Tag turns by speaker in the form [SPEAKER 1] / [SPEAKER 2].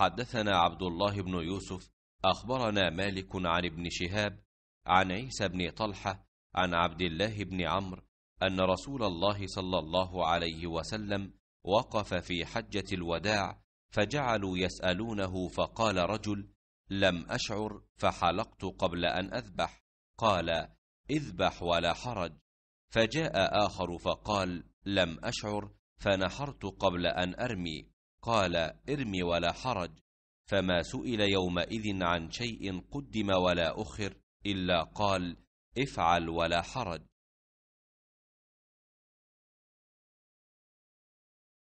[SPEAKER 1] حدثنا عبد الله بن
[SPEAKER 2] يوسف اخبرنا مالك عن ابن شهاب عن عيسى بن طلحه عن عبد الله بن عمرو ان رسول الله صلى الله عليه وسلم وقف في حجه الوداع فجعلوا يسالونه فقال رجل لم اشعر فحلقت قبل ان اذبح قال اذبح ولا حرج فجاء اخر فقال لم اشعر فنحرت قبل ان ارمي قال ارم ولا حرج فما سئل يومئذ عن شيء قدم ولا أخر إلا قال افعل ولا
[SPEAKER 1] حرج